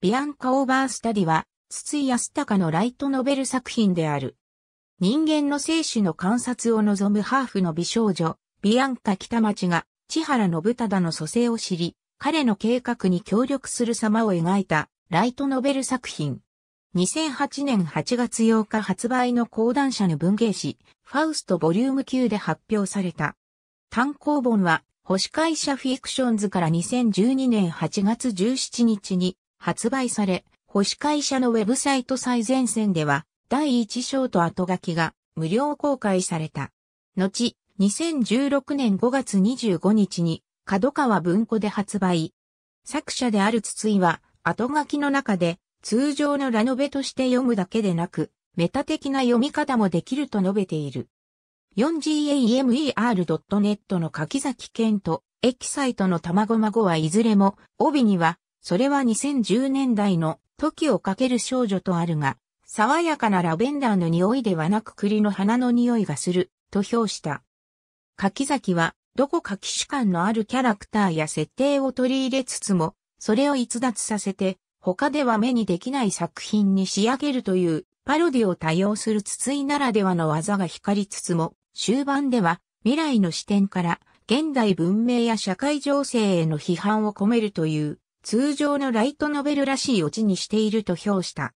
ビアンカ・オーバースタディは、筒井康隆のライトノベル作品である。人間の生死の観察を望むハーフの美少女、ビアンカ・北町が、千原信忠の蘇生を知り、彼の計画に協力する様を描いた、ライトノベル作品。2008年8月8日発売の講談社の文芸誌、ファウストボリューム9で発表された。単行本は、星会社フィクションズから2012年8月17日に発売され、保守会社のウェブサイト最前線では、第1章と後書きが無料公開された。後、2016年5月25日に、角川文庫で発売。作者である筒井は、後書きの中で、通常のラノベとして読むだけでなく、メタ的な読み方もできると述べている。4gamer.net の柿崎健と、エキサイトの卵孫はいずれも、帯には、それは2010年代の時をかける少女とあるが、爽やかなラベンダーの匂いではなく栗の花の匂いがする、と評した。柿崎は、どこか騎士感のあるキャラクターや設定を取り入れつつも、それを逸脱させて、他では目にできない作品に仕上げるという、パロディを多用する筒井ならではの技が光りつつも、終盤では、未来の視点から、現代文明や社会情勢への批判を込めるという、通常のライトノベルらしいオチにしていると評した。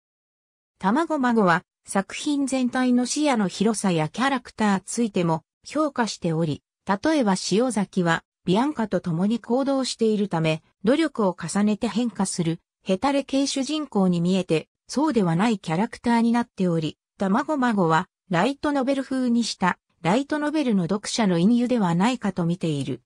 卵孫は作品全体の視野の広さやキャラクターついても評価しており、例えば塩崎はビアンカと共に行動しているため、努力を重ねて変化する、ヘタレ系主人公に見えて、そうではないキャラクターになっており、卵孫はライトノベル風にしたライトノベルの読者の隠喩ではないかと見ている。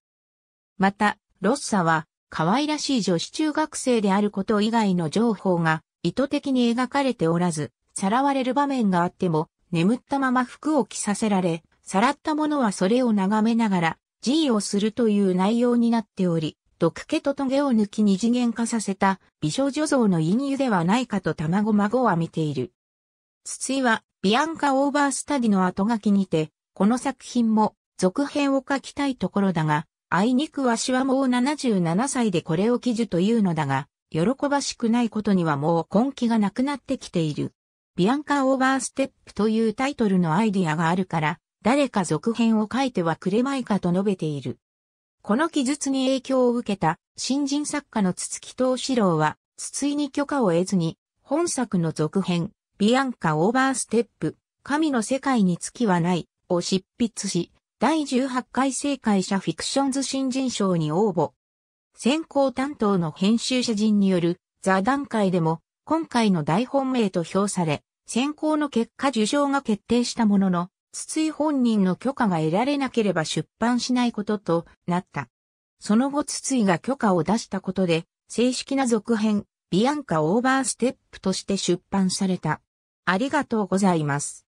また、ロッサは可愛らしい女子中学生であること以外の情報が意図的に描かれておらず、さらわれる場面があっても、眠ったまま服を着させられ、さらった者はそれを眺めながら、G をするという内容になっており、毒気とトゲを抜き二次元化させた美少女像の陰湯ではないかと卵孫は見ている。筒井はビアンカ・オーバースタディの後書きにて、この作品も続編を書きたいところだが、あいにくわしはもう77歳でこれを記事というのだが、喜ばしくないことにはもう根気がなくなってきている。ビアンカ・オーバーステップというタイトルのアイディアがあるから、誰か続編を書いてはくれまいかと述べている。この記述に影響を受けた新人作家の筒木藤四郎は、筒井に許可を得ずに、本作の続編、ビアンカ・オーバーステップ、神の世界に月はない、を執筆し、第18回正解者フィクションズ新人賞に応募。選考担当の編集者陣による座談会でも今回の大本命と評され、選考の結果受賞が決定したものの、筒井本人の許可が得られなければ出版しないこととなった。その後筒井が許可を出したことで、正式な続編、ビアンカオーバーステップとして出版された。ありがとうございます。